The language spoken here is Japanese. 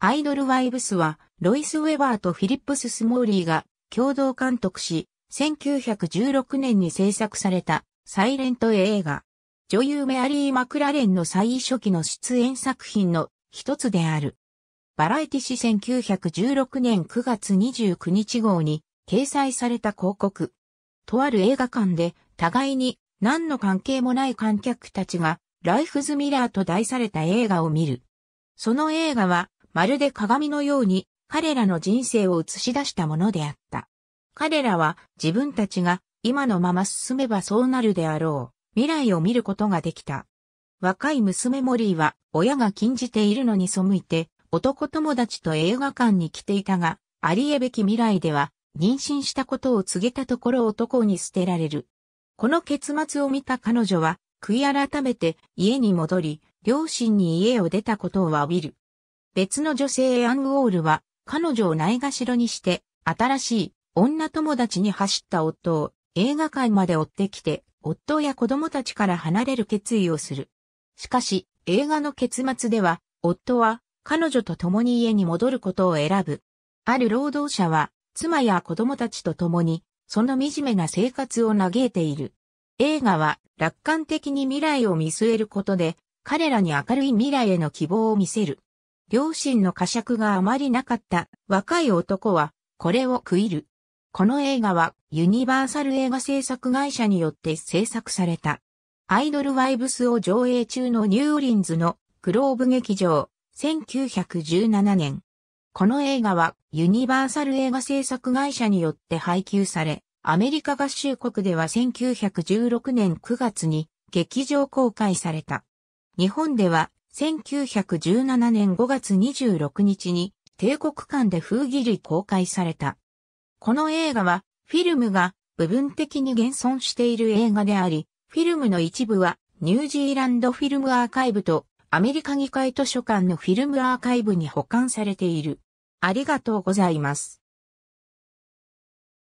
アイドル・ワイブスは、ロイス・ウェバーとフィリップス・スモーリーが共同監督し、1916年に制作されたサイレント映画。女優メアリー・マクラレンの最初期の出演作品の一つである。バラエティ誌1916年9月29日号に掲載された広告。とある映画館で互いに何の関係もない観客たちがライフズ・ミラーと題された映画を見る。その映画はまるで鏡のように彼らの人生を映し出したものであった。彼らは自分たちが今のまま進めばそうなるであろう未来を見ることができた。若い娘モリーは親が禁じているのに背いて男友達と映画館に来ていたが、ありえべき未来では妊娠したことを告げたところ男に捨てられる。この結末を見た彼女は悔い改めて家に戻り、両親に家を出たことを詫びる。別の女性アン・ウォールは、彼女をないがしろにして、新しい女友達に走った夫を映画館まで追ってきて、夫や子供たちから離れる決意をする。しかし、映画の結末では、夫は彼女と共に家に戻ることを選ぶ。ある労働者は、妻や子供たちと共に、その惨めな生活を嘆いている。映画は楽観的に未来を見据えることで、彼らに明るい未来への希望を見せる。両親の呵責があまりなかった若い男は、これを食いる。この映画は、ユニバーサル映画制作会社によって制作された。アイドルワイブスを上映中のニューオリンズのグローブ劇場、1917年。この映画はユニバーサル映画制作会社によって配給され、アメリカ合衆国では1916年9月に劇場公開された。日本では1917年5月26日に帝国間で封切り公開された。この映画はフィルムが部分的に現存している映画であり、フィルムの一部はニュージーランドフィルムアーカイブとアメリカ議会図書館のフィルムアーカイブに保管されている。ありがとうございます。